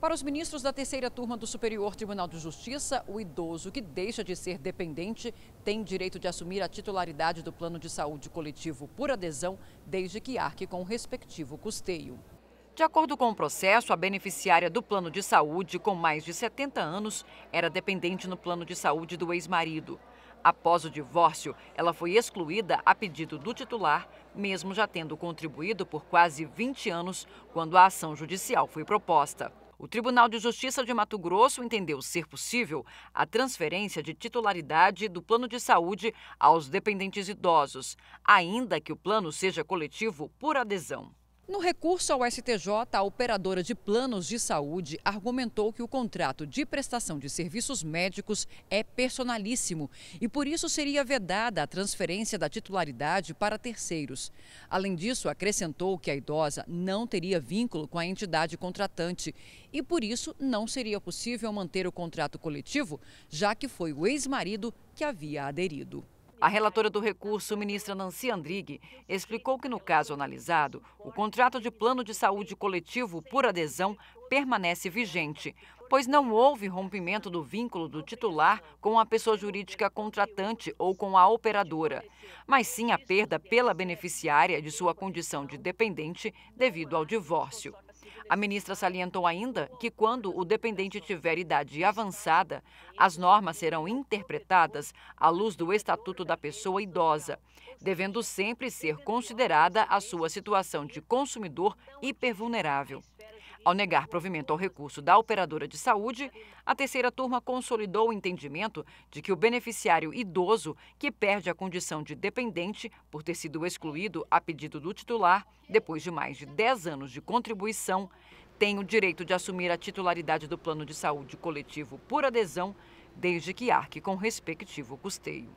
Para os ministros da terceira turma do Superior Tribunal de Justiça, o idoso que deixa de ser dependente tem direito de assumir a titularidade do plano de saúde coletivo por adesão, desde que arque com o respectivo custeio. De acordo com o processo, a beneficiária do plano de saúde com mais de 70 anos era dependente no plano de saúde do ex-marido. Após o divórcio, ela foi excluída a pedido do titular, mesmo já tendo contribuído por quase 20 anos quando a ação judicial foi proposta. O Tribunal de Justiça de Mato Grosso entendeu ser possível a transferência de titularidade do plano de saúde aos dependentes idosos, ainda que o plano seja coletivo por adesão. No recurso ao STJ, a operadora de planos de saúde argumentou que o contrato de prestação de serviços médicos é personalíssimo e por isso seria vedada a transferência da titularidade para terceiros. Além disso, acrescentou que a idosa não teria vínculo com a entidade contratante e por isso não seria possível manter o contrato coletivo, já que foi o ex-marido que havia aderido. A relatora do recurso, ministra Nancy Andrighi, explicou que, no caso analisado, o contrato de plano de saúde coletivo por adesão permanece vigente, pois não houve rompimento do vínculo do titular com a pessoa jurídica contratante ou com a operadora, mas sim a perda pela beneficiária de sua condição de dependente devido ao divórcio. A ministra salientou ainda que, quando o dependente tiver idade avançada, as normas serão interpretadas à luz do Estatuto da Pessoa Idosa, devendo sempre ser considerada a sua situação de consumidor hipervulnerável. Ao negar provimento ao recurso da operadora de saúde, a terceira turma consolidou o entendimento de que o beneficiário idoso, que perde a condição de dependente por ter sido excluído a pedido do titular, depois de mais de 10 anos de contribuição, tem o direito de assumir a titularidade do plano de saúde coletivo por adesão, desde que arque com respectivo custeio.